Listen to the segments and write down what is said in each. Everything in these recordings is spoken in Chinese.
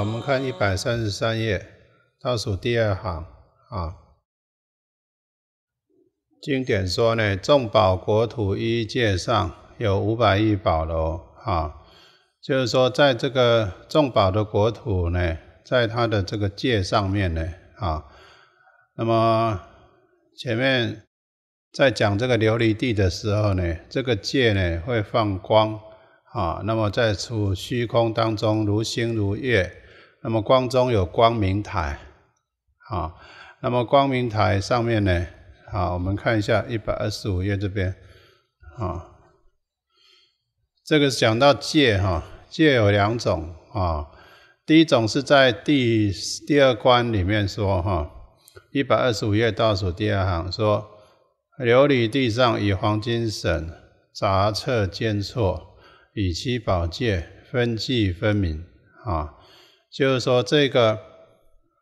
我们看一百三十三页倒数第二行啊，经典说呢，众宝国土一界上有五百亿宝楼啊，就是说在这个众宝的国土呢，在它的这个界上面呢啊，那么前面在讲这个琉璃地的时候呢，这个界呢会放光啊，那么在处虚空当中如星如月。那么光中有光明台，啊，那么光明台上面呢，啊，我们看一下一百二十五页这边，啊，这个讲到界哈，界有两种啊，第一种是在第第二关里面说哈，一百二十五页倒数第二行说，琉璃地上以黄金绳杂色间错，以七宝界分际分明啊。就是说，这个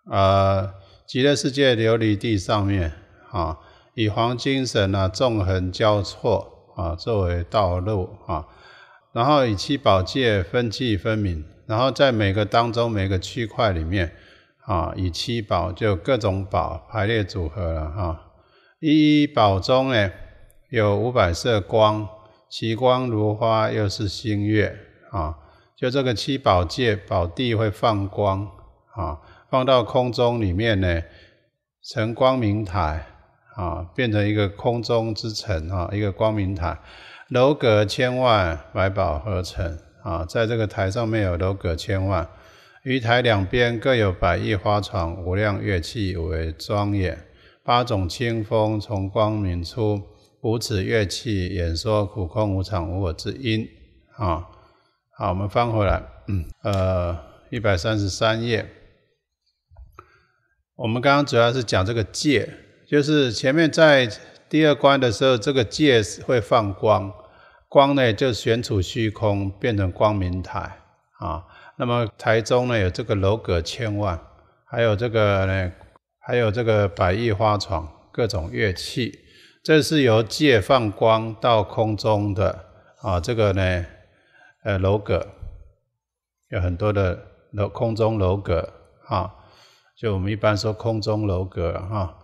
呃，极乐世界琉璃地上面啊，以黄金绳啊纵横交错啊作为道路啊，然后以七宝界分际分明，然后在每个当中每个区块里面啊，以七宝就各种宝排列组合了哈，一一宝中呢有五百色光，其光如花，又是星月啊。就这个七宝界宝地会放光啊，放到空中里面呢，成光明台啊，变成一个空中之城啊，一个光明台，楼阁千万，百宝合成啊，在这个台上面有楼阁千万，于台两边各有百亿花床，无量乐器为庄严，八种清风从光明出，五尺乐器演说苦空无常无我之音啊。好，我们翻回来，嗯，呃，一百三十三页，我们刚刚主要是讲这个戒，就是前面在第二关的时候，这个戒会放光，光呢就悬处虚空，变成光明台啊。那么台中呢有这个楼阁千万，还有这个呢，还有这个百亿花床，各种乐器，这是由戒放光到空中的啊，这个呢。呃，楼阁有很多的楼，空中楼阁哈，就我们一般说空中楼阁哈。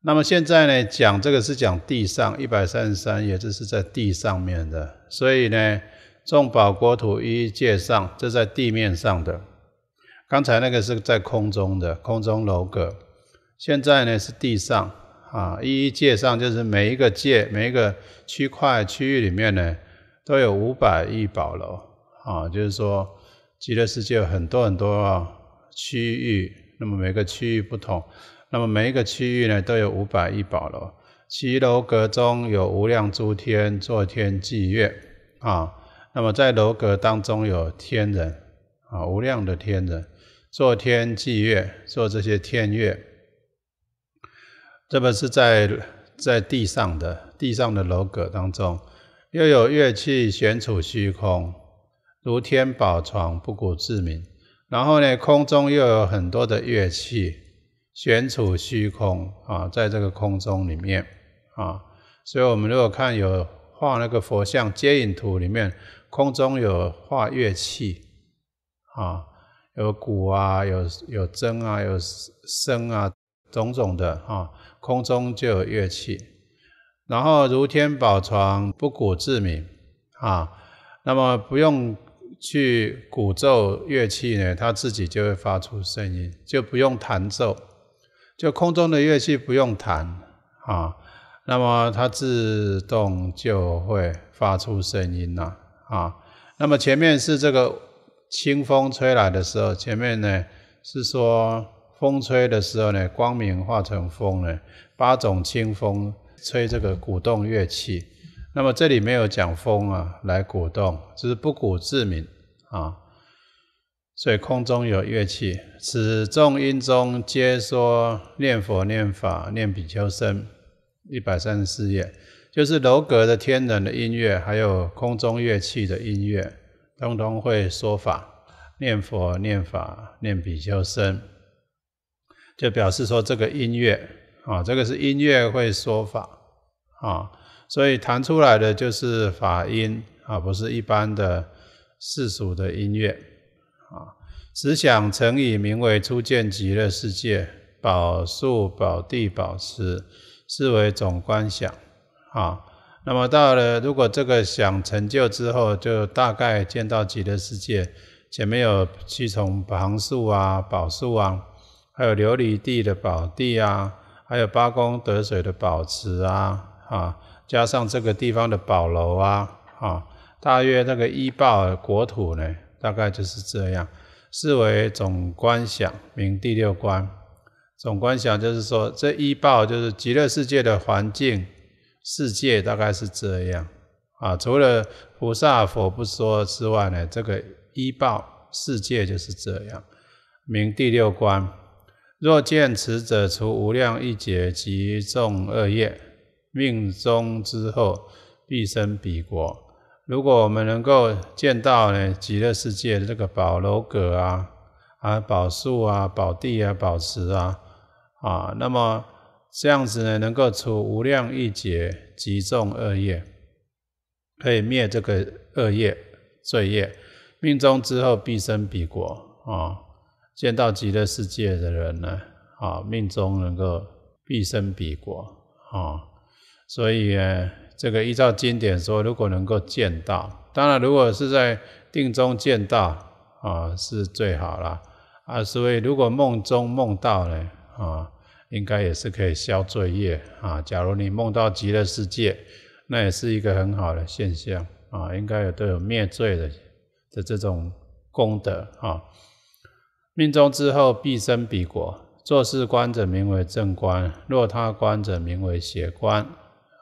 那么现在呢，讲这个是讲地上一百三十三页，这是在地上面的，所以呢，众宝国土一一界上，这在地面上的。刚才那个是在空中的空中楼阁，现在呢是地上啊，一一界上就是每一个界、每一个区块、区域里面呢。都有五百亿宝楼啊，就是说极乐世界有很多很多区域，那么每个区域不同，那么每一个区域呢都有五百亿宝楼。其楼阁中有无量诸天坐天祭月啊，那么在楼阁当中有天人啊，无量的天人坐天祭月，坐这些天月，这个是在在地上的地上的楼阁当中。又有乐器悬处虚空，如天宝床不古自明。然后呢，空中又有很多的乐器悬处虚空啊，在这个空中里面啊，所以我们如果看有画那个佛像接引图里面，空中有画乐器啊，有鼓啊，有有筝啊，有笙啊，种种的啊，空中就有乐器。然后如天宝床不鼓自鸣啊，那么不用去鼓奏乐器呢，它自己就会发出声音，就不用弹奏，就空中的乐器不用弹啊，那么它自动就会发出声音了啊。那么前面是这个清风吹来的时候，前面呢是说风吹的时候呢，光明化成风呢，八种清风。吹这个鼓动乐器，那么这里没有讲风啊，来鼓动，只是不鼓自鸣啊。所以空中有乐器，此众音中皆说念佛、念法、念比丘生一百三十四页，就是楼阁的天然的音乐，还有空中乐器的音乐，通通会说法、念佛、念法、念比丘生就表示说这个音乐。啊，这个是音乐会说法啊，所以弹出来的就是法音啊，不是一般的世俗的音乐啊。实想成以名为初见极乐世界宝树宝地宝池，是为总观想啊。那么到了，如果这个想成就之后，就大概见到极乐世界，前面有七重旁行树啊、宝树啊，还有琉璃地的宝地啊。还有八功德水的宝池啊，啊，加上这个地方的宝楼啊，啊，大约那个一报国土呢，大概就是这样。是为总观想，名第六观。总观想就是说，这一报就是极乐世界的环境世界，大概是这样。啊，除了菩萨佛不说之外呢，这个一报世界就是这样。名第六观。若见此者，除无量一劫即中恶业，命中之后，必生彼国。如果我们能够见到呢，极乐世界的这个宝楼阁啊，啊，宝树啊，宝地啊，宝石啊，啊，那么这样子呢，能够除无量一劫即中恶业，可以灭这个恶业罪业，命中之后必生彼国啊。见到极乐世界的人呢，啊，命中能够毕生彼国啊，所以呢，这个依照经典说，如果能够见到，当然如果是在定中见到啊，是最好啦。啊。所以如果梦中梦到呢，啊，应该也是可以消罪业啊。假如你梦到极乐世界，那也是一个很好的现象啊，应该也都有灭罪的的这种功德啊。命中之后，必生彼国。做事官者名为正官，若他官者名为邪官。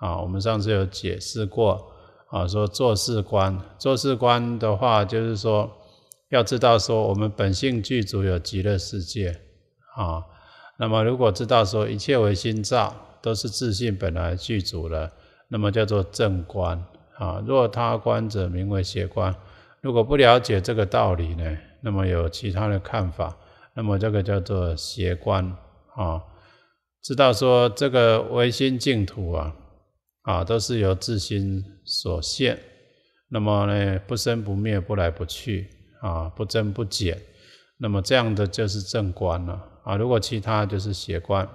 啊，我们上次有解释过，啊，说做事官，做事官的话，就是说要知道说，我们本性具足有极乐世界，啊，那么如果知道说一切为心造，都是自信本来具足了，那么叫做正观。啊，若他官者名为邪观。如果不了解这个道理呢？那么有其他的看法，那么这个叫做邪观啊。知道说这个唯心净土啊，啊都是由自心所现。那么呢，不生不灭，不来不去啊，不增不减。那么这样的就是正观了啊。如果其他就是邪观。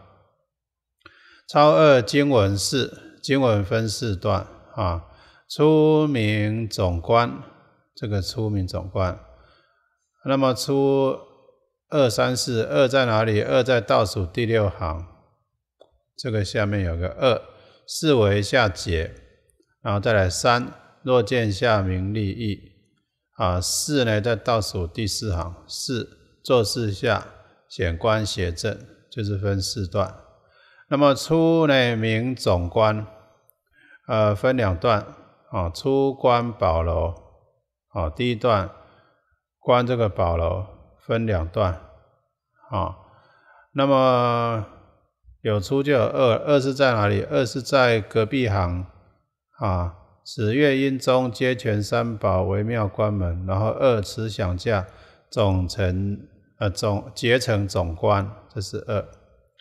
超二经文四，经文分四段啊。初名总观，这个初名总观。那么出二三四二在哪里？二在倒数第六行，这个下面有个二四为下解，然后再来三若见下名利益啊四呢在倒数第四行四做四下显观写正就是分四段。那么出呢名总观，呃分两段啊出观宝楼啊第一段。关这个宝楼分两段，啊，那么有出就有二，二是在哪里？二是在隔壁行，啊，子月阴中皆全三宝为庙关门，然后二慈想驾总成，呃总结成总关，这是二，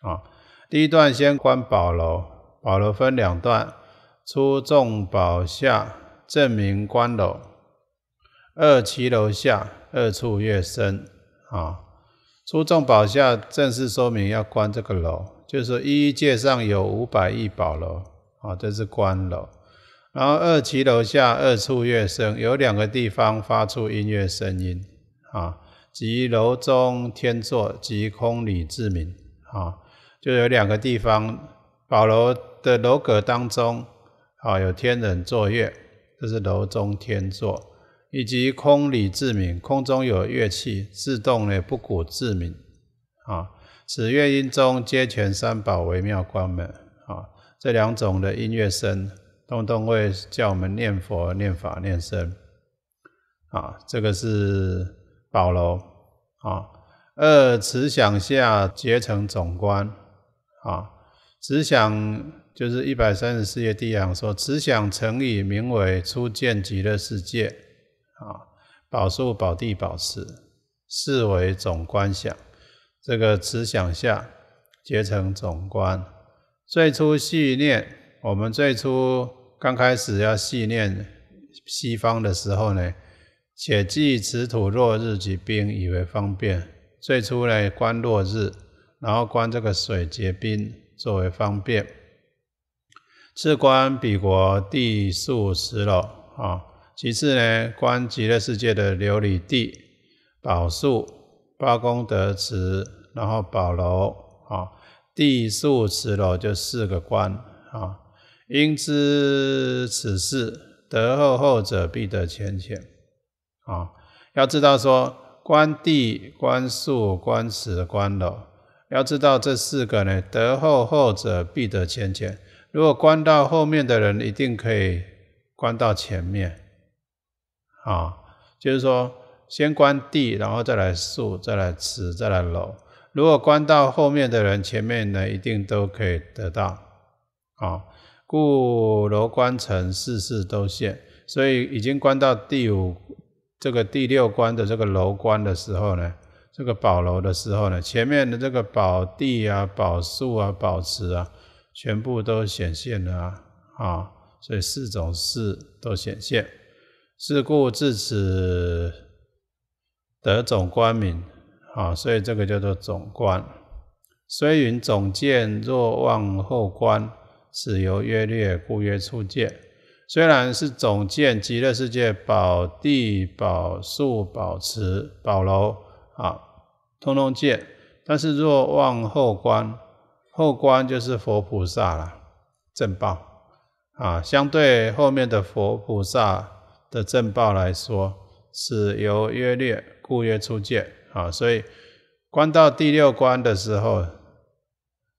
啊，第一段先关宝楼，宝楼分两段，出众宝下正明关楼，二七楼下。二处乐声，啊，出众宝下正式说明要观这个楼，就是说一界上有五百亿宝楼，啊，这是观楼，然后二级楼下二处乐声，有两个地方发出音乐声音，啊，即楼中天座及空里自明，啊，就有两个地方宝楼的楼阁当中，啊，有天人坐月，这是楼中天座。以及空里自鸣，空中有乐器自动的不鼓自鸣啊。此乐音中皆全三宝为妙关门啊。这两种的音乐声，通通会叫我们念佛、念法、念声，啊。这个是宝楼啊。二慈想下结成总观啊。慈想就是一百三十四页第行说，慈想乘以名为初见极乐世界。啊！宝树、宝地、宝池，视为总观想。这个慈想下结成总观。最初系念，我们最初刚开始要系念西方的时候呢，且记此土落日及冰，以为方便。最初呢，观落日，然后观这个水结冰，作为方便。次观彼国地数石楼啊！其次呢，观极乐世界的琉璃地、宝树、八功德池，然后宝楼，啊，地树池楼就四个观，啊，应知此事，得后后者必得前前，啊，要知道说，观地、观树、观池、观楼，要知道这四个呢，得后后者必得前前。如果观到后面的人，一定可以观到前面。啊，就是说，先关地，然后再来树，再来池，再来楼。如果关到后面的人，前面呢一定都可以得到。啊，故楼观成事事都现。所以已经关到第五这个第六关的这个楼观的时候呢，这个宝楼的时候呢，前面的这个宝地啊、宝树啊、宝池啊，全部都显现了啊。所以四种事都显现。是故至此得总观名，啊，所以这个叫做总观。虽云总见，若望后观，此由约略，故曰初见。虽然是总见极乐世界宝地、宝树、宝池、宝楼，啊，通通见，但是若望后观，后观就是佛菩萨了，正报，啊，相对后面的佛菩萨。的正报来说，是由约略，故曰初见。啊，所以关到第六关的时候，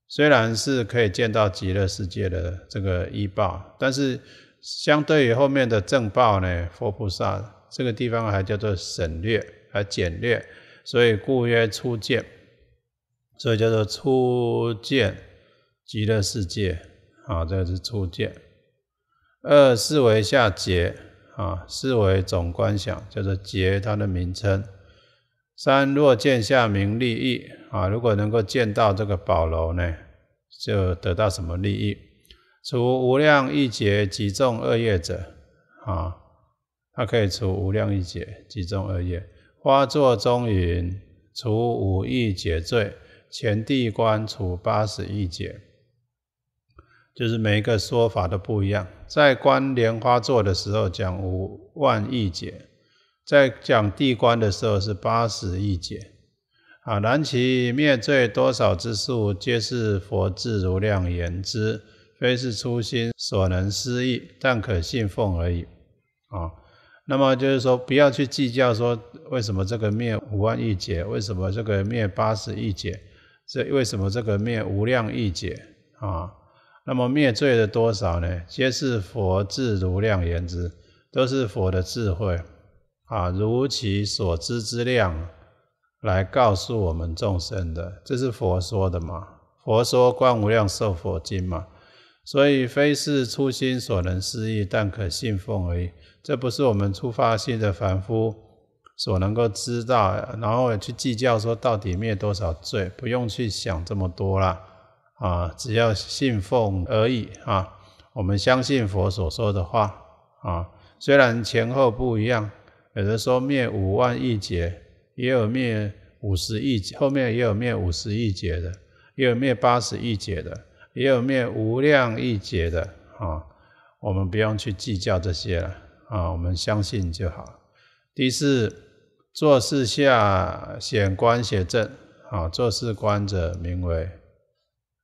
虽然是可以见到极乐世界的这个一报，但是相对于后面的正报呢，佛菩萨这个地方还叫做省略，还简略，所以故曰初见。所以叫做初见极乐世界。啊，这个是初见。二是为下劫。啊，四为总观想，叫做劫它的名称。三若见下名利益啊，如果能够见到这个宝楼呢，就得到什么利益？除无量一劫即中恶业者啊，它可以除无量一劫即中恶业。化作中云除五亿劫罪，前地观除八十亿劫。就是每一个说法都不一样，在观莲花座的时候讲五万亿劫，在讲地观的时候是八十亿劫，啊，然其灭罪多少之数，皆是佛自如量言之，非是初心所能思议，但可信奉而已，啊，那么就是说，不要去计较说为什么这个灭五万亿劫，为什么这个灭八十亿劫，这为什么这个灭无量亿劫啊？那么灭罪的多少呢？皆是佛智如量言之，都是佛的智慧啊，如其所知之量来告诉我们众生的，这是佛说的嘛？佛说《观无量寿佛经》嘛，所以非是初心所能思议，但可信奉而已。这不是我们出发心的凡夫所能够知道，然后去计较说到底灭多少罪，不用去想这么多了。啊，只要信奉而已啊。我们相信佛所说的话啊。虽然前后不一样，有的说灭五万亿劫，也有灭五十亿劫，后面也有灭五十亿劫的，也有灭八十一劫的，也有灭无量亿劫的啊。我们不用去计较这些了啊，我们相信就好第四，做事下显观写证啊，做事观者名为。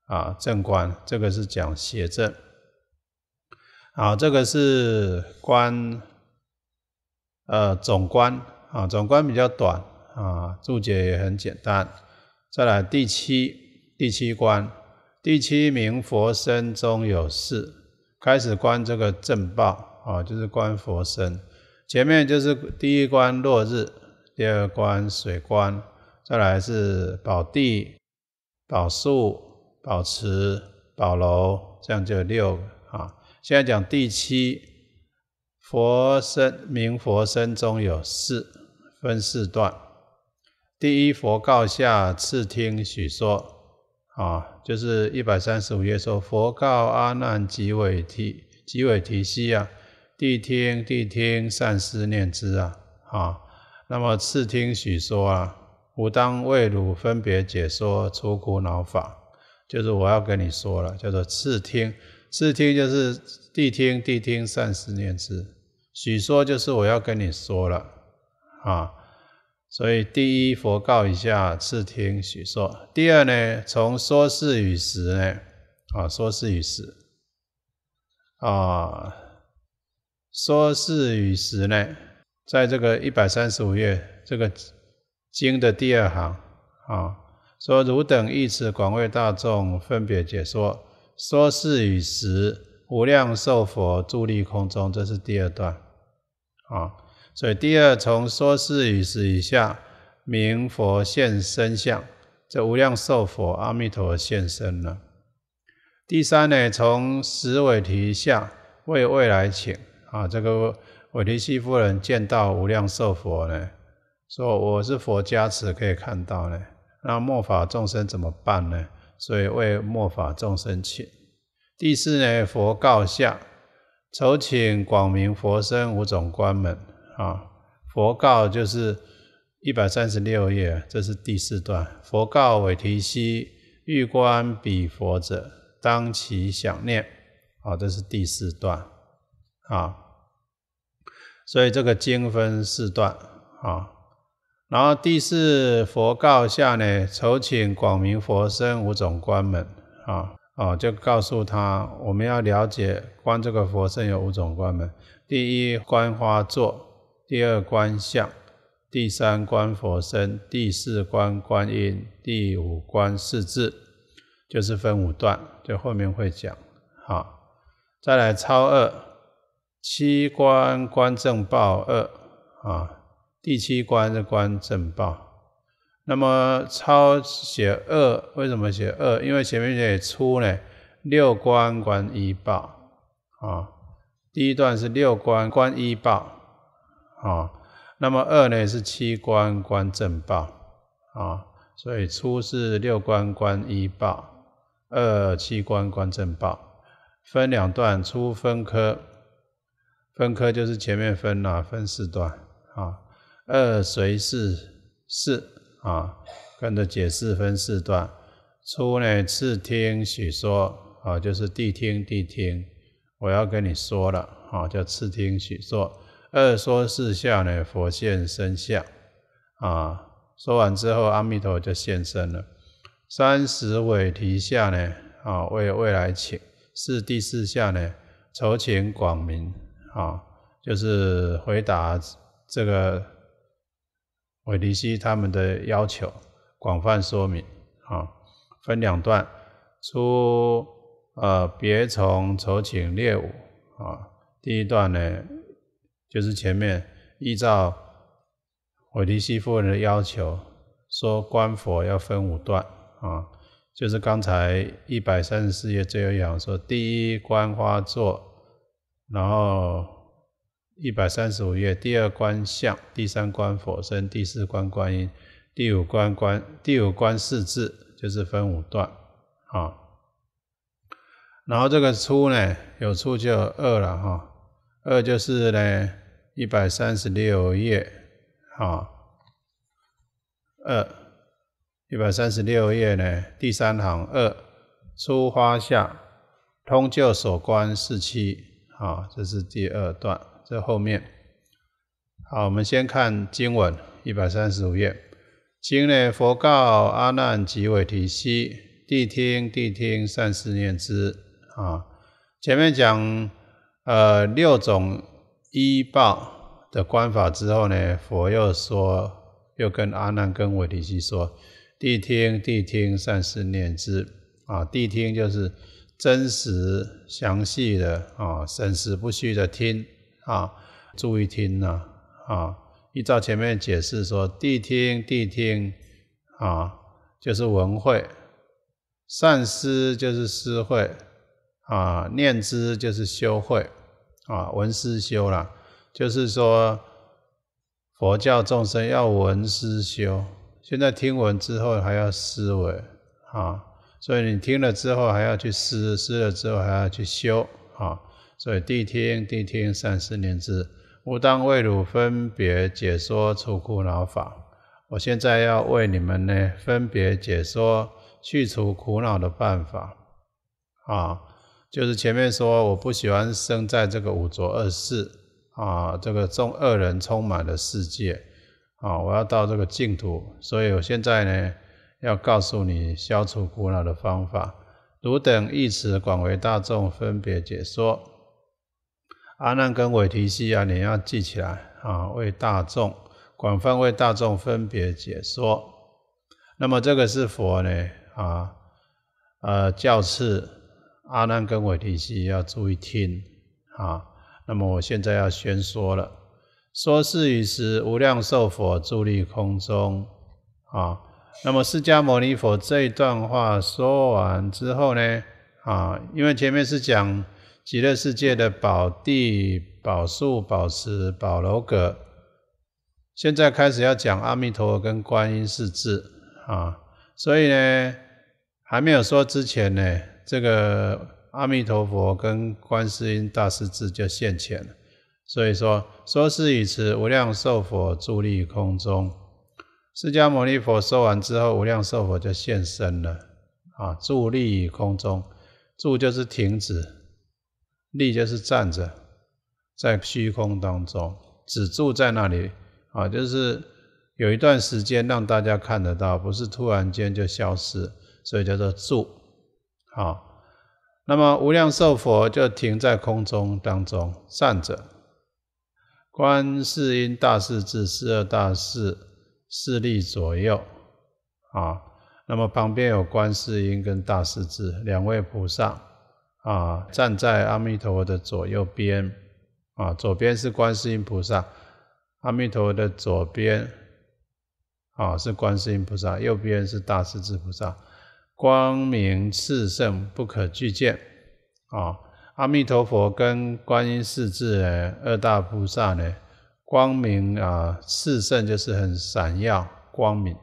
啊，正观这个是讲邪正，啊，这个是观，呃，总观啊，总观比较短啊，注解也很简单。再来第七，第七关，第七名佛身中有事，开始观这个正报啊，就是观佛身。前面就是第一关落日，第二关水关，再来是宝地、宝树。保持保楼，这样就六个啊。现在讲第七佛身明佛身中有四分四段。第一佛告下次听许说啊，就是一百三十五页说佛告阿难及尾提及尾提西啊，谛听谛听善思念之啊啊。那么次听许说啊，吾当为汝分别解说出苦恼法。就是我要跟你说了，叫做次听，次听就是谛听，谛听善思念之，许说就是我要跟你说了啊，所以第一佛告一下次听许说，第二呢从说是与实呢啊说是与实啊说是与实呢，在这个一百三十五页这个经的第二行啊。说汝等义辞广为大众分别解说，说是与时无量寿佛住立空中，这是第二段啊。所以第二从说是与时以下，明佛现身相，这无量寿佛阿弥陀现身了。第三呢，从十尾提下为未来请啊，这个韦提西夫人见到无量寿佛呢，说我是佛加持可以看到呢。那末法众生怎么办呢？所以为末法众生请。第四呢，佛告下，酬请广明佛身五种观门。啊，佛告就是一百三十六页，这是第四段。佛告韦提希，欲观彼佛者，当其想念。啊，这是第四段。啊，所以这个经分四段。啊。然后第四佛告下呢，酬请广明佛身五种关门啊，哦，就告诉他，我们要了解观这个佛身有五种关门，第一观花座，第二观相，第三观佛身，第四观观音，第五观四字，就是分五段，就后面会讲啊。再来超二七观观正报二啊。第七关是关正报，那么抄写二为什么写二？因为前面写初呢，六关关一报啊，第一段是六关关一报啊，那么二呢是七关关正报啊，所以初是六关关一报，二七关关正报，分两段，初分科，分科就是前面分了分四段啊。二随四四啊，跟着解释分四段。初呢，次听许说啊，就是谛听谛听，我要跟你说了啊，叫次听许说。二说四下呢，佛现身相啊，说完之后，阿弥陀就现身了。三十尾提下呢啊，为未来请是第四下呢，酬请广明啊，就是回答这个。韦尼西他们的要求广泛说明啊，分两段，出呃别从酬请列五啊，第一段呢就是前面依照韦尼西夫人的要求说观佛要分五段啊，就是刚才一百三十四页最后一行说第一观花座，然后。一百三十五页，第二关相，第三关佛身，第四关观音，第五关关第五关四字就是分五段，啊。然后这个初呢，有初就有二了，哈。二就是呢一百三十六页，哈二一百三十六页呢第三行二初发下通就所观四七，啊，这是第二段。这后面，好，我们先看经文一百三十五页。经呢，佛告阿难及韦提希：“谛听，谛听，善思念之。”啊，前面讲呃六种依报的观法之后呢，佛又说，又跟阿难跟韦提希说：“谛听，谛听，善思念之。”啊，谛听就是真实详细的啊，审时不虚的听。啊，注意听呐！啊，依照前面解释说，谛听，谛听，啊，就是闻会，善思就是思会，啊，念知就是修会，啊，闻思修啦，就是说佛教众生要闻思修。现在听闻之后还要思维，啊，所以你听了之后还要去思，思了之后还要去修，啊。所以谛听，谛听，三思年之。吾当为汝分别解说出苦恼法。我现在要为你们呢分别解说去除苦恼的办法。啊，就是前面说我不喜欢生在这个五浊恶世啊，这个众恶人充满的世界啊，我要到这个净土。所以我现在呢要告诉你消除苦恼的方法。汝等义此广为大众分别解说。阿难跟韦提西啊，你要记起来啊，为大众广泛为大众分别解说。那么这个是佛呢啊，呃教示阿难跟韦提西要注意听啊。那么我现在要宣说了，说是与时无量寿佛伫立空中啊。那么释迦牟尼佛这一段话说完之后呢啊，因为前面是讲。极乐世界的宝地、宝树、宝石、宝楼阁，现在开始要讲阿弥陀佛跟观音四字啊，所以呢，还没有说之前呢，这个阿弥陀佛跟观世音大士字就现前了。所以说，说是以此无量寿佛伫立空中，释迦牟尼佛说完之后，无量寿佛就现身了啊，伫立空中，伫就是停止。立就是站着，在虚空当中，止住在那里啊，就是有一段时间让大家看得到，不是突然间就消失，所以叫做住。好，那么无量寿佛就停在空中当中站着，观世音、大势至、十二大士势力左右啊，那么旁边有观世音跟大势至两位菩萨。啊，站在阿弥陀佛的左右边，啊，左边是观世音菩萨，阿弥陀佛的左边，啊，是观世音菩萨；右边是大势至菩萨，光明炽盛，不可具见。啊，阿弥陀佛跟观音四字呢，二大菩萨呢，光明啊炽盛，就是很闪耀光明，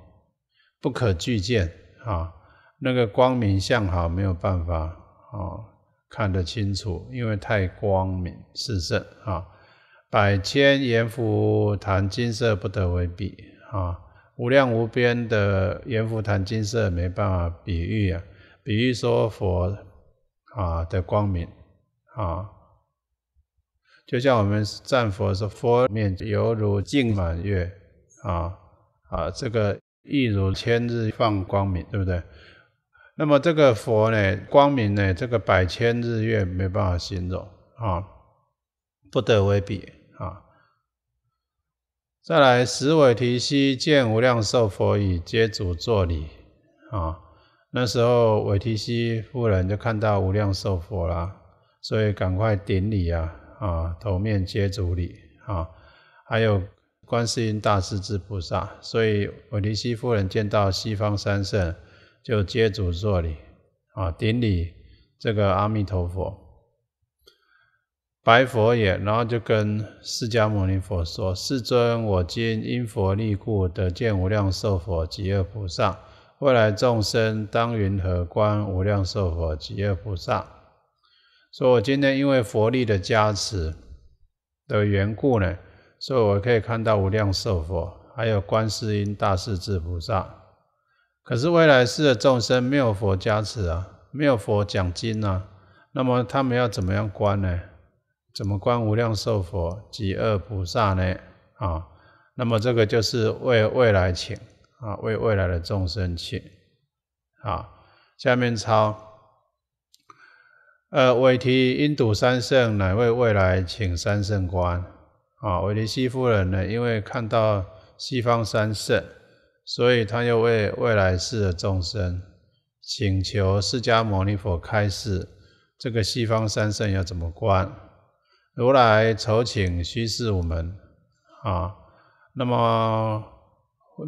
不可具见啊。那个光明相好没有办法啊。看得清楚，因为太光明，是甚啊？百千阎浮檀金色不得为比啊！无量无边的阎浮檀金色没办法比喻啊，比喻说佛啊的光明啊，就像我们赞佛说：“佛面犹如镜满月啊啊，这个一如千日放光明，对不对？”那么这个佛呢，光明呢，这个百千日月没办法形容啊，不得为比啊。再来，十韦提西见无量寿佛已，接主作礼啊。那时候韦提西夫人就看到无量寿佛啦，所以赶快顶礼啊啊，头面接主礼啊。还有观世音大士之菩萨，所以韦提西夫人见到西方三圣。就接主做礼啊，顶礼这个阿弥陀佛、白佛也，然后就跟释迦牟尼佛说：“世尊，我今因佛力故，得见无量寿佛极乐菩萨，未来众生当云何观无量寿佛极乐菩萨？”说：“我今天因为佛力的加持的缘故呢，所以我可以看到无量寿佛，还有观世音大势至菩萨。”可是未来世的众生没有佛加持啊，没有佛讲经啊，那么他们要怎么样观呢？怎么观无量寿佛、极恶菩萨呢？啊，那么这个就是为未来请啊，为未来的众生请。啊，下面抄。呃，为提因度三圣，乃为未来请三圣观。啊，韦尼西夫人呢，因为看到西方三圣。所以，他又为未来世的众生请求释迦牟尼佛开示，这个西方三圣要怎么观？如来酬请须是五门啊。那么，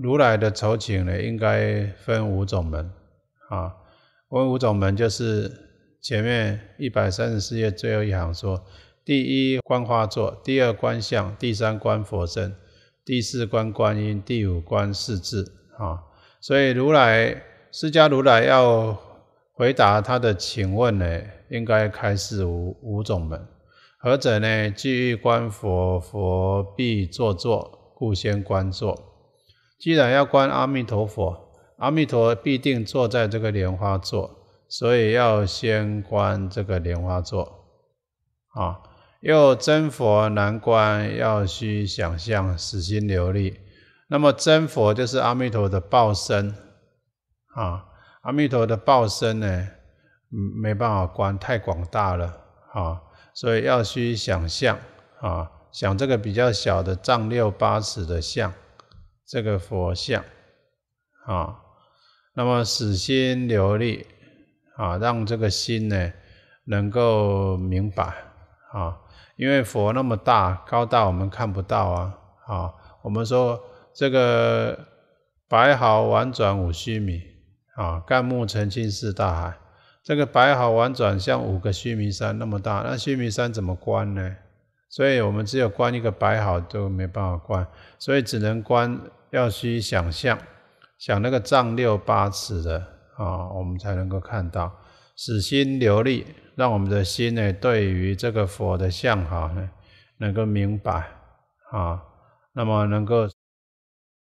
如来的酬请呢，应该分五种门啊。分五种门就是前面一百三十四页最后一行说：第一观化作，第二观相，第三观佛身。第四关观音，第五关四字啊，所以如来释迦如来要回答他的请问呢，应该开示五五种门。何者呢？即欲观佛，佛必坐坐，故先观坐。既然要观阿弥陀佛，阿弥陀必定坐在这个莲花座，所以要先观这个莲花座啊。又真佛难关，要需想象，死心流利。那么真佛就是阿弥陀的报身啊，阿弥陀的报身呢，没办法观，太广大了啊，所以要需想象啊，想这个比较小的丈六八尺的像，这个佛像啊，那么死心流利啊，让这个心呢能够明白啊。因为佛那么大高大，我们看不到啊！啊，我们说这个白毫婉转五须弥，啊，干木澄清似大海。这个白毫婉转像五个须弥山那么大，那须弥山怎么观呢？所以我们只有观一个白毫都没办法观，所以只能观要需想象，想那个丈六八尺的啊，我们才能够看到。使心流利，让我们的心呢，对于这个佛的像哈呢，能够明白啊。那么能够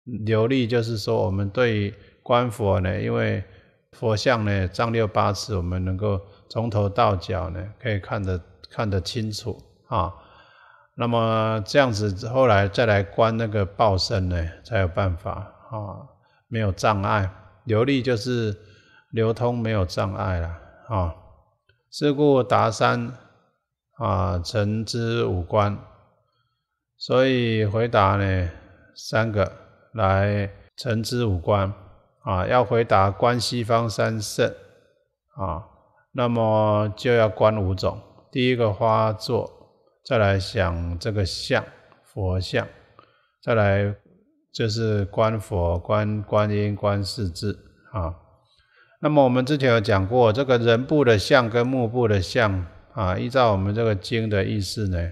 流利，就是说我们对于观佛呢，因为佛像呢，丈六八尺，我们能够从头到脚呢，可以看得看得清楚啊。那么这样子后来再来观那个报身呢，才有办法啊，没有障碍。流利就是流通，没有障碍了。啊，是故达三啊，成之五观，所以回答呢三个来成之五观啊，要回答观西方三圣啊，那么就要观五种，第一个花座，再来想这个像佛像，再来就是观佛、观观音、观世字啊。那么我们之前有讲过，这个人部的相跟木部的相啊，依照我们这个经的意思呢，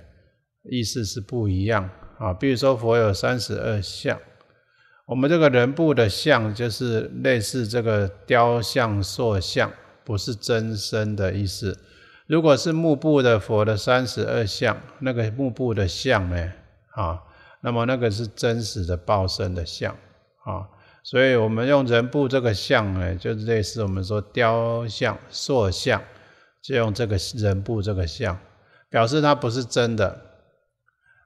意思是不一样啊。比如说佛有三十二相，我们这个人部的相就是类似这个雕像塑像，不是真身的意思。如果是木部的佛的三十二相，那个木部的相呢啊，那么那个是真实的报身的相啊。所以我们用人布这个像呢，就类似我们说雕像、塑像，就用这个人布这个像，表示它不是真的。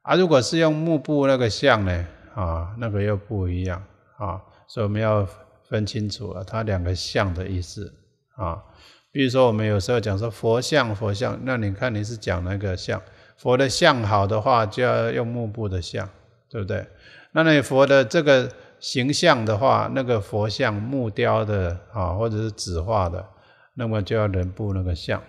啊，如果是用木布那个像呢，啊，那个又不一样啊，所以我们要分清楚啊，它两个像的意思啊。比如说我们有时候讲说佛像，佛像，那你看你是讲那个像佛的像好的话，就要用幕布的像，对不对？那你佛的这个。形象的话，那个佛像木雕的啊，或者是纸画的，那么就要人布那个像。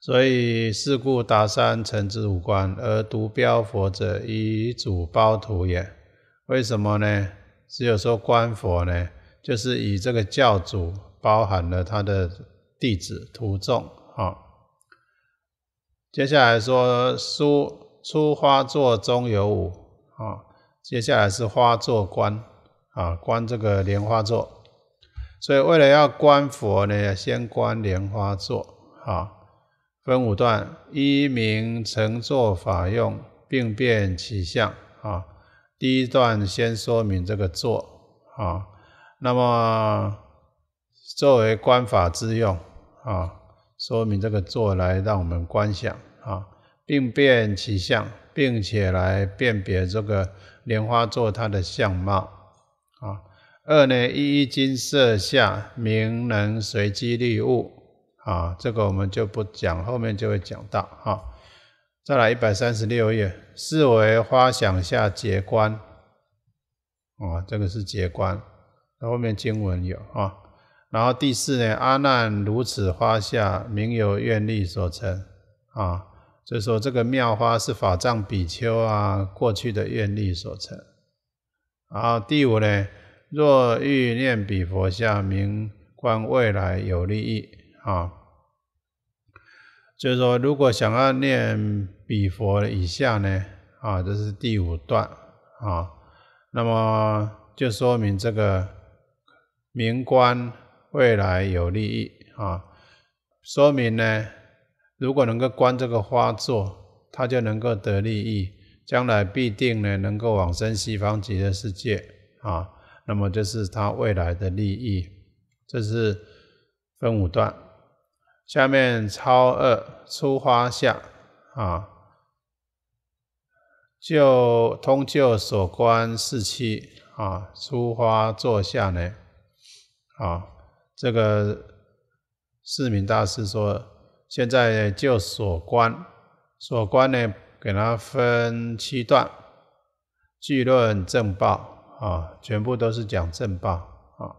所以是故达三成之五观，而独标佛者，以主包图也。为什么呢？只有说观佛呢，就是以这个教主包含了他的弟子徒众啊。接下来说书出花座中有五啊。接下来是花坐观啊，观这个莲花座，所以为了要观佛呢，先观莲花座啊。分五段：一、名乘坐法用，并变起相啊。第一段先说明这个坐啊，那么作为观法之用啊，说明这个坐来让我们观想啊，并变起相，并且来辨别这个。莲花座它的相貌啊。二呢，一一金色下明能随机利物啊。这个我们就不讲，后面就会讲到哈。再来一百三十六页，四为花想下结观啊。这个是结观，后面经文有啊。然后第四呢，阿难，如此花下名有愿力所成啊。所以说，这个妙花是法藏比丘啊过去的愿力所成。然后第五呢，若欲念比佛下明观未来有利益啊。就是说，如果想要念比佛以下呢啊，这是第五段啊。那么就说明这个明观未来有利益啊，说明呢。如果能够观这个花座，他就能够得利益，将来必定呢能够往生西方极乐世界啊。那么这是他未来的利益，这是分五段。下面超二出花下啊，就通就所观四期啊，出花座下呢啊，这个四明大师说。现在就所观，所观呢，给它分七段，俱论正报啊，全部都是讲正报啊。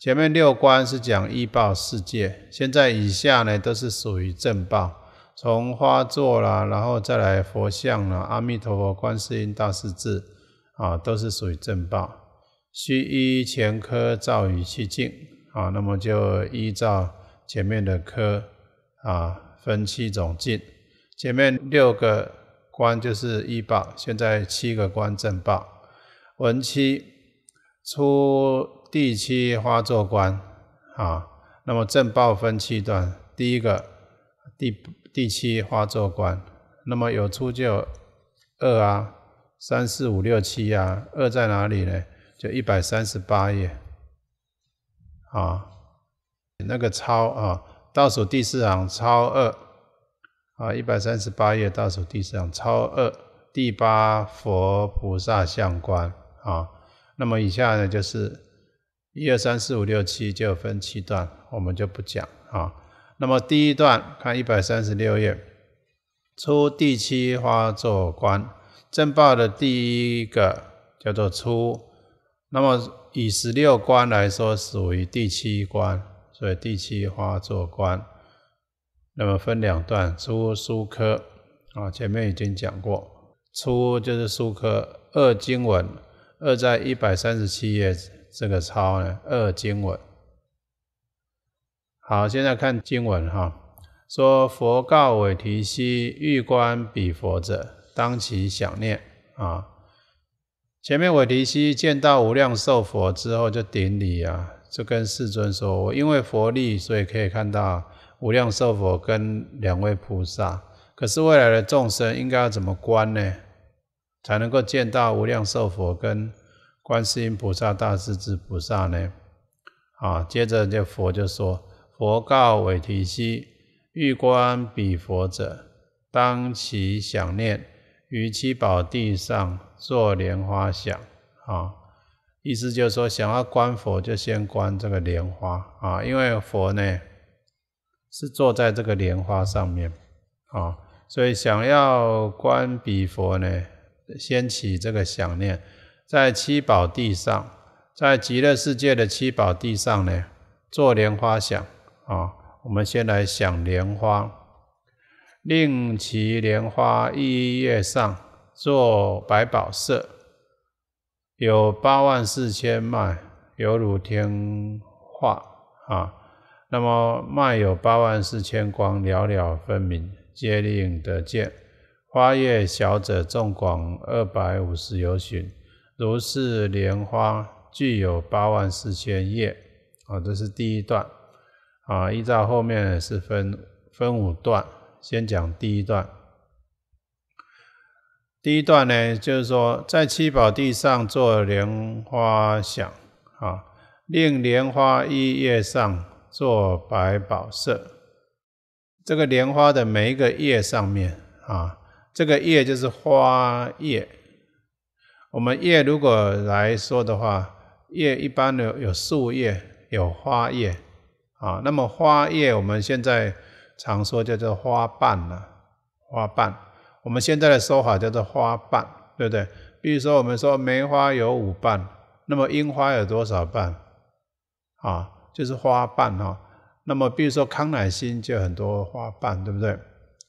前面六观是讲依报世界，现在以下呢都是属于正报，从花座啦，然后再来佛像啦，阿弥陀佛、观世音、大势至啊，都是属于正报。须依前科造语气境啊，那么就依照前面的科。啊，分七种进，前面六个观就是一报，现在七个观正报，文七出第七花作观啊。那么正报分七段，第一个第第七花作观，那么有出就有二啊，三四五六七啊，二在哪里呢？就一百三十八页啊，那个抄啊。倒数第四行超二啊，一百三十八页倒数第四行超二第八佛菩萨相观啊，那么以下呢就是一二三四五六七就分七段，我们就不讲啊。那么第一段看一百三十六页出第七花座观正报的第一个叫做出，那么以十六关来说属于第七关。所以第七花做观，那么分两段，初书科啊，前面已经讲过，初就是书科二经文，二在一百三十七页这个抄呢二经文。好，现在看经文哈，说佛告尾提西欲观彼佛者，当其想念啊。前面尾提西见到无量寿佛之后就顶礼啊。就跟世尊说，我因为佛力，所以可以看到无量寿佛跟两位菩萨。可是未来的众生应该要怎么观呢，才能够见到无量寿佛跟观世音菩萨、大势至菩萨呢？啊，接着这佛就说：佛告韦提希，欲观彼佛者，当其想念，于其宝地上作莲花想。啊。意思就是说，想要观佛，就先观这个莲花啊，因为佛呢是坐在这个莲花上面啊，所以想要观彼佛呢，先起这个想念，在七宝地上，在极乐世界的七宝地上呢，做莲花想啊，我们先来想莲花，令其莲花一叶上做百宝色。有八万四千脉，犹如天化啊！那么脉有八万四千光，了了分明，皆令得见。花叶小者众广二百五十有旬，如是莲花具有八万四千叶啊！这是第一段啊。依照后面是分分五段，先讲第一段。第一段呢，就是说，在七宝地上做莲花想啊，令莲花一叶上做百宝色。这个莲花的每一个叶上面啊，这个叶就是花叶。我们叶如果来说的话，叶一般的有树叶，有花叶啊。那么花叶我们现在常说叫做花瓣了，花瓣。我们现在的说法叫做花瓣，对不对？比如说，我们说梅花有五瓣，那么樱花有多少瓣？啊，就是花瓣啊。那么，比如说康乃馨就很多花瓣，对不对？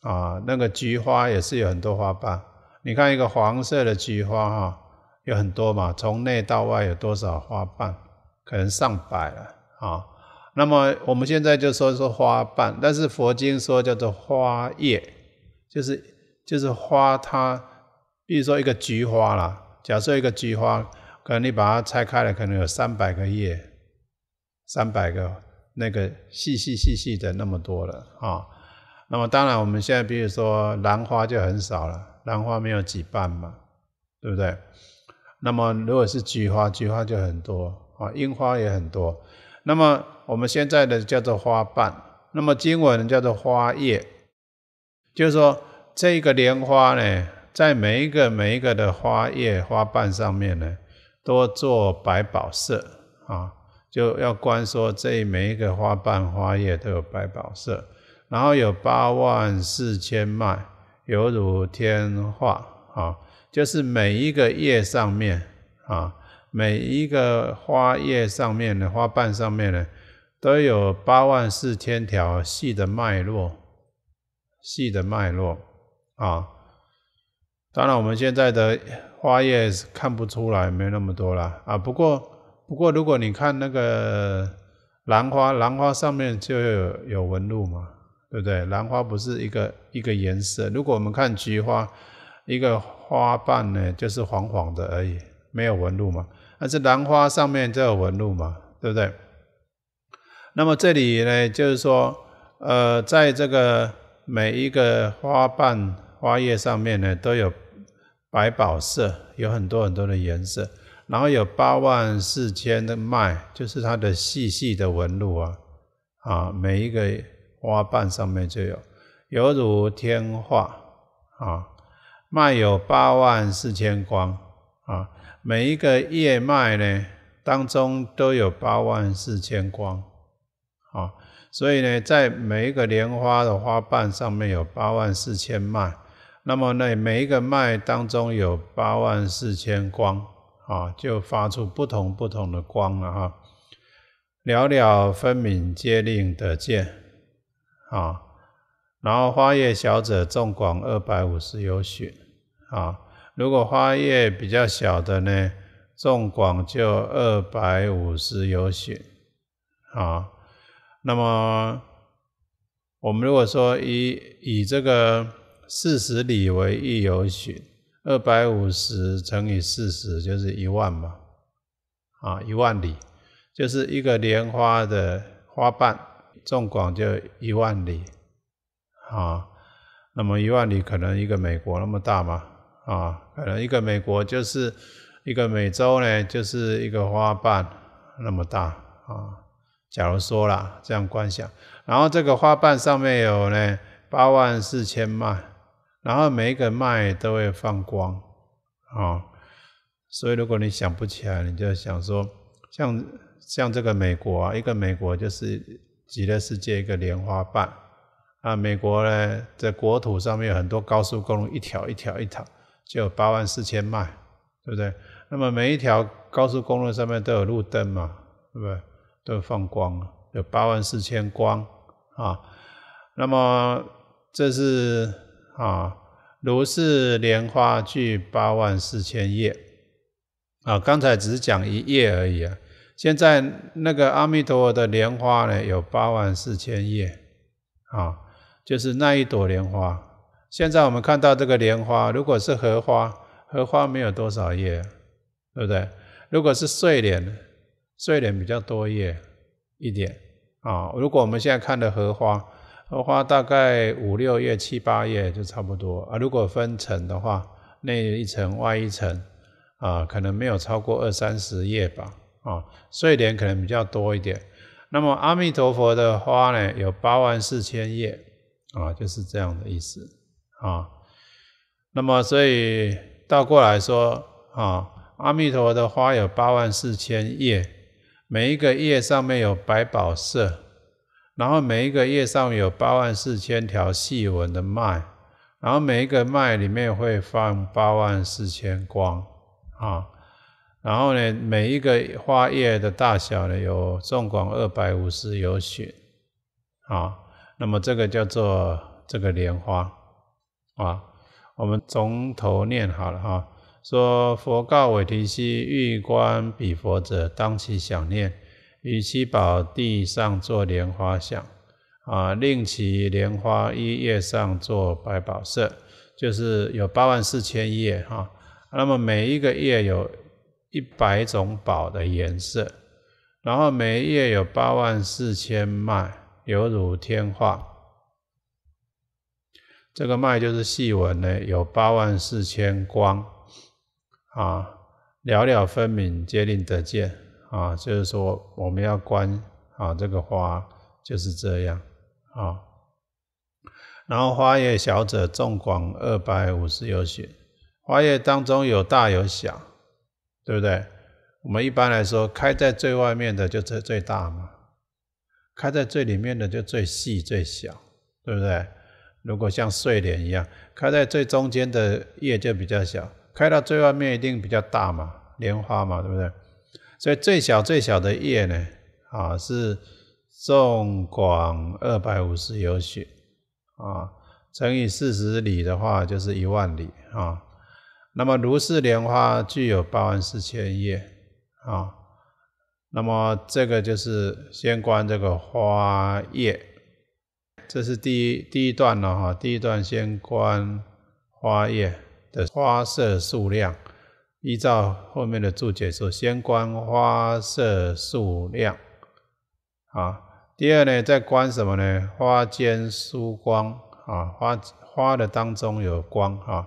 啊，那个菊花也是有很多花瓣。你看一个黄色的菊花哈，有很多嘛？从内到外有多少花瓣？可能上百了啊。那么我们现在就说说花瓣，但是佛经说叫做花叶，就是。就是花，它，比如说一个菊花啦，假设一个菊花，可能你把它拆开了，可能有三百个叶，三百个那个细细细细的那么多了啊。那么当然我们现在，比如说兰花就很少了，兰花没有几瓣嘛，对不对？那么如果是菊花，菊花就很多啊，樱花也很多。那么我们现在的叫做花瓣，那么经文叫做花叶，就是说。这个莲花呢，在每一个每一个的花叶花瓣上面呢，都做百宝色啊，就要观说这每一个花瓣花叶都有百宝色，然后有八万四千脉，犹如天化啊，就是每一个叶上面啊，每一个花叶上面的花瓣上面呢，都有八万四千条细的脉络，细的脉络。啊，当然，我们现在的花叶看不出来，没那么多了啊。不过，不过，如果你看那个兰花，兰花上面就有有纹路嘛，对不对？兰花不是一个一个颜色。如果我们看菊花，一个花瓣呢，就是黄黄的而已，没有纹路嘛。但是兰花上面就有纹路嘛，对不对？那么这里呢，就是说，呃，在这个每一个花瓣。花叶上面呢都有百宝色，有很多很多的颜色，然后有八万四千的脉，就是它的细细的纹路啊，啊，每一个花瓣上面就有，犹如天画啊，脉有八万四千光啊，每一个叶脉呢当中都有八万四千光啊，所以呢，在每一个莲花的花瓣上面有八万四千脉。那么，那每一个脉当中有八万四千光啊，就发出不同不同的光了哈。了了分明，皆令得见啊。然后花叶小者众广二百五十有许啊。如果花叶比较小的呢，众广就二百五十有许啊。那么，我们如果说以以这个。四十里为一游巡，二百五十乘以四十就是一万嘛，啊，一万里，就是一个莲花的花瓣，纵广就一万里，啊，那么一万里可能一个美国那么大嘛，啊，可能一个美国就是一个美洲呢，就是一个花瓣那么大，啊，假如说啦，这样观想，然后这个花瓣上面有呢八万四千万。然后每一个脉都会放光啊，所以如果你想不起来，你就想说，像像这个美国啊，一个美国就是极乐世界一个莲花瓣啊，美国呢在国土上面有很多高速公路，一条一条一条就有八万四千脉，对不对？那么每一条高速公路上面都有路灯嘛，对不对？都放光有八万四千光啊，那么这是。啊，如是莲花具八万四千叶啊，刚才只是讲一页而已啊。现在那个阿弥陀佛的莲花呢，有八万四千叶啊，就是那一朵莲花。现在我们看到这个莲花，如果是荷花，荷花没有多少叶，对不对？如果是睡莲，睡莲比较多叶一点啊。如果我们现在看的荷花，花大概五六页、七八页就差不多啊。如果分层的话，内一层、外一层，啊，可能没有超过二三十页吧。啊，睡莲可能比较多一点。那么阿弥陀佛的花呢，有八万四千叶，啊，就是这样的意思啊。那么所以倒过来说啊，阿弥陀佛的花有八万四千叶，每一个叶上面有百宝色。然后每一个叶上有八万四千条细纹的脉，然后每一个脉里面会放八万四千光啊，然后呢，每一个花叶的大小呢有纵广二百五十由旬啊，那么这个叫做这个莲花啊，我们从头念好了哈，说佛告韦提西欲观彼佛者，当其想念。与其宝地上做莲花像，啊，令其莲花一叶上做百宝色，就是有八万四千叶哈。那么每一个叶有一百种宝的颜色，然后每一叶有八万四千脉，犹如天化。这个脉就是细纹呢，有八万四千光，啊，了了分明，皆令得见。啊，就是说我们要观啊，这个花就是这样啊。然后花叶小者众广二百五十有许，花叶当中有大有小，对不对？我们一般来说，开在最外面的就最最大嘛，开在最里面的就最细最小，对不对？如果像睡莲一样，开在最中间的叶就比较小，开到最外面一定比较大嘛，莲花嘛，对不对？所以最小最小的叶呢，啊，是纵广二百五十有许，啊，乘以四十里的话就是一万里啊。那么如是莲花具有八万四千叶啊，那么这个就是先观这个花叶，这是第一第一段了哈，第一段先观花叶的花色数量。依照后面的注解说，先观花色数量，啊，第二呢，再观什么呢？花间疏光啊，花花的当中有光啊，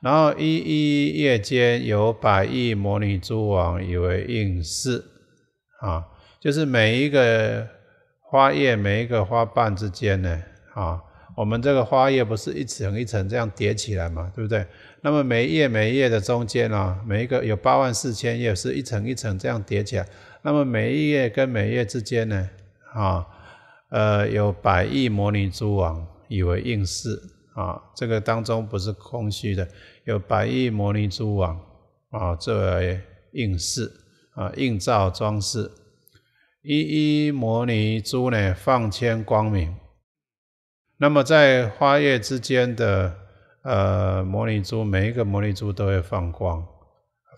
然后一一夜间有百亿摩尼诸网以为影是，啊，就是每一个花叶、每一个花瓣之间呢，啊，我们这个花叶不是一层一层这样叠起来嘛，对不对？那么每一页每一页的中间呢，每一个有八万四千页，是一层一层这样叠起来。那么每一页跟每一页之间呢，啊，呃，有百亿模拟蛛网以为应试啊，这个当中不是空虚的，有百亿模拟蛛网啊作为映饰啊，映照装饰。一一模拟珠呢放千光明，那么在花叶之间的。呃，摩尼珠每一个摩尼珠都会放光，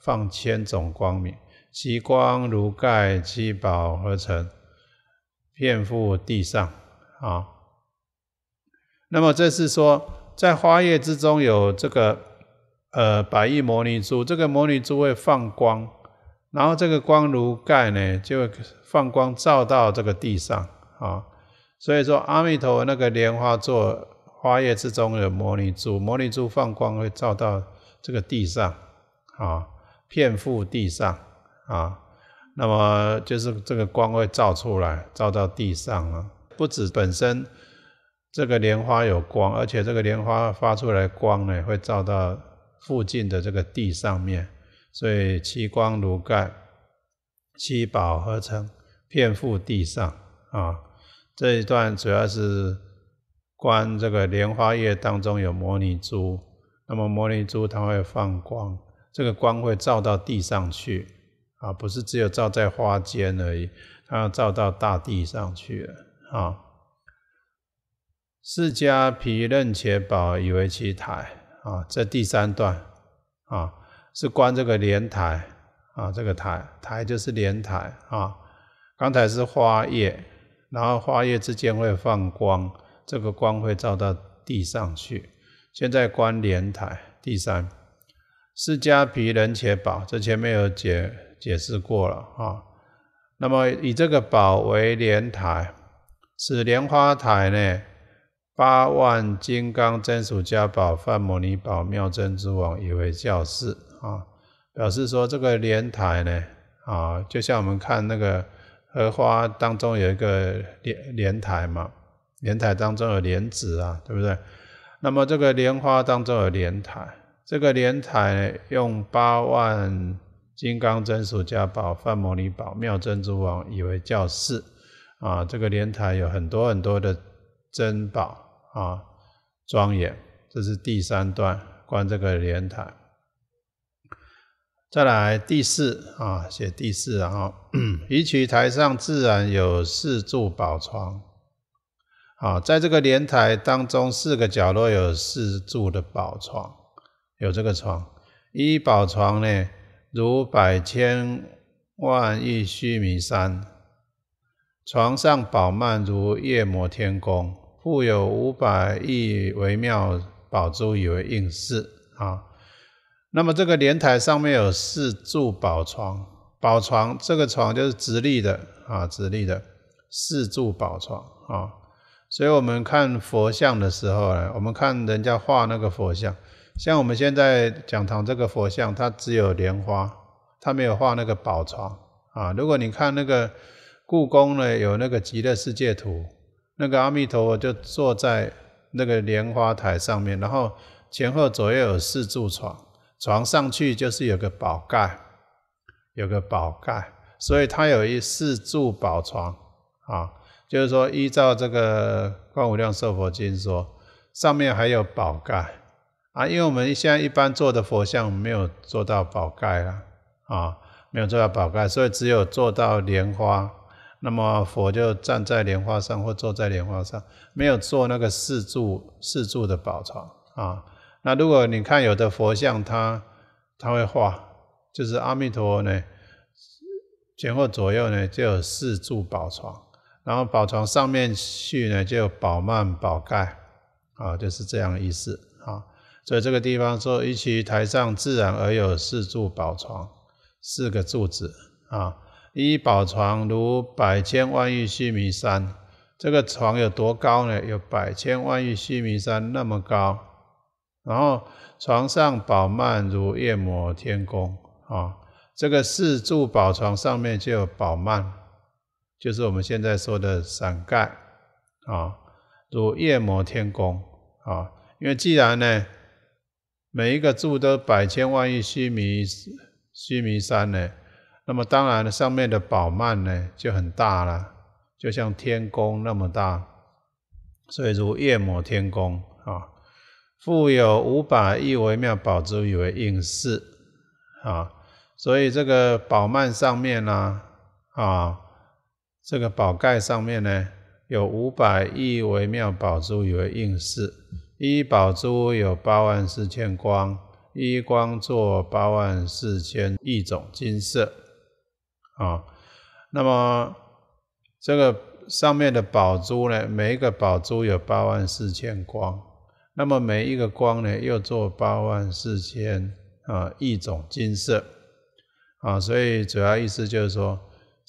放千种光明，其光如盖，七宝合成，遍覆地上啊。那么这是说，在花叶之中有这个呃百亿摩尼珠，这个摩尼珠会放光，然后这个光如盖呢，就会放光照到这个地上啊。所以说，阿弥陀那个莲花座。花叶之中的摩尼珠，摩尼珠放光会照到这个地上，啊，遍覆地上，啊，那么就是这个光会照出来，照到地上啊，不止本身这个莲花有光，而且这个莲花发出来光呢，会照到附近的这个地上面。所以七光如盖，七宝合成，遍覆地上，啊，这一段主要是。观这个莲花叶当中有摩尼珠，那么摩尼珠它会放光，这个光会照到地上去啊，不是只有照在花间而已，它照到大地上去了啊。释迦毗任伽宝以为其台啊，这第三段啊是观这个莲台啊，这个台台就是莲台啊，刚才是花叶，然后花叶之间会放光。这个光会照到地上去。现在观莲台，第三，释迦毗人且宝，这前面有解解释过了啊。那么以这个宝为莲台，此莲花台呢，八万金刚真属家宝，梵摩尼宝，妙真之王，以为教室啊。表示说这个莲台呢，啊，就像我们看那个荷花当中有一个莲莲台嘛。莲台当中有莲子啊，对不对？那么这个莲花当中有莲台，这个莲台呢，用八万金刚真属家宝、梵摩尼宝、妙珍珠王以为教饰啊。这个莲台有很多很多的珍宝啊，庄严。这是第三段，观这个莲台。再来第四啊，写第四啊，以取台上自然有四柱宝床。啊，在这个莲台当中，四个角落有四柱的宝床，有这个床。一宝床呢，如百千万亿须弥山，床上宝幔如夜摩天宫，复有五百亿微妙宝珠以为应饰啊。那么这个莲台上面有四柱宝床，宝床这个床就是直立的啊，直立的四柱宝床啊。所以我们看佛像的时候呢，我们看人家画那个佛像，像我们现在讲堂这个佛像，它只有莲花，它没有画那个宝床啊。如果你看那个故宫呢，有那个极乐世界图，那个阿弥陀就坐在那个莲花台上面，然后前后左右有四柱床，床上去就是有个宝盖，有个宝盖，所以它有一四柱宝床啊。就是说，依照这个《观无量寿佛经》说，上面还有宝盖啊，因为我们现在一般做的佛像没有做到宝盖了啊，没有做到宝盖，所以只有做到莲花，那么佛就站在莲花上或坐在莲花上，没有做那个四柱四柱的宝床啊。那如果你看有的佛像，它它会画，就是阿弥陀呢，前后左右呢就有四柱宝床。然后宝床上面去呢，就宝曼宝盖啊，就是这样意思啊。所以这个地方说，一其台上自然而有四柱宝床，四个柱子啊。一宝床如百千万亿须弥山，这个床有多高呢？有百千万亿须弥山那么高。然后床上宝曼如夜摩天宫啊，这个四柱宝床上面就有宝曼。就是我们现在说的伞盖啊，如夜摩天宫啊。因为既然呢，每一个柱都百千万亿须弥须弥山呢，那么当然上面的宝曼呢就很大了，就像天宫那么大。所以如夜摩天宫啊，复有五百亿微妙宝珠以为应是啊。所以这个宝曼上面呢啊。这个宝盖上面呢，有五百亿微妙宝珠，以为应式。一宝珠有八万四千光，一光做八万四千亿种金色。啊，那么这个上面的宝珠呢，每一个宝珠有八万四千光，那么每一个光呢，又做八万四千啊亿种金色。啊，所以主要意思就是说。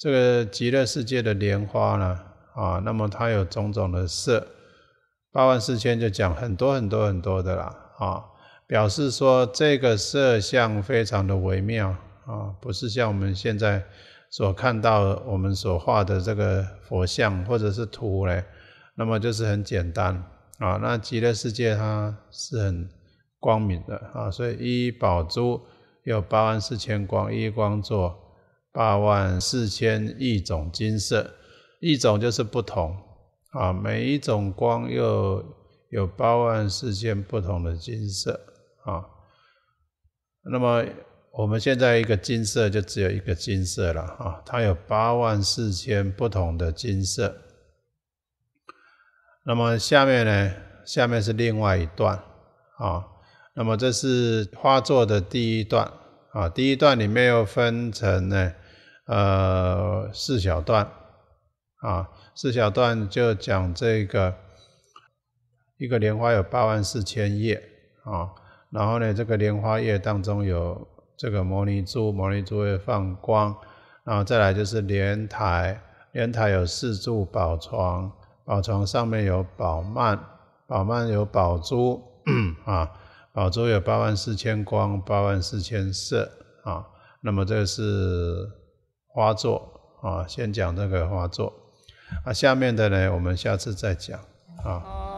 这个极乐世界的莲花呢，啊，那么它有种种的色，八万四千就讲很多很多很多的啦，啊，表示说这个色相非常的微妙啊，不是像我们现在所看到我们所画的这个佛像或者是图嘞，那么就是很简单啊，那极乐世界它是很光明的啊，所以一宝珠有八万四千光，一光座。八万四千亿种金色，一种就是不同啊！每一种光又有八万四千不同的金色啊。那么我们现在一个金色就只有一个金色了啊！它有八万四千不同的金色。那么下面呢？下面是另外一段啊。那么这是花作的第一段啊。第一段里面又分成呢？呃，四小段啊，四小段就讲这个一个莲花有八万四千叶啊，然后呢，这个莲花叶当中有这个摩尼珠，摩尼珠会放光，然后再来就是莲台，莲台有四柱宝床，宝床上面有宝曼，宝曼有宝珠 啊，宝珠有八万四千光，八万四千色啊，那么这是。花座啊，先讲这个花座，啊，下面的呢，我们下次再讲啊。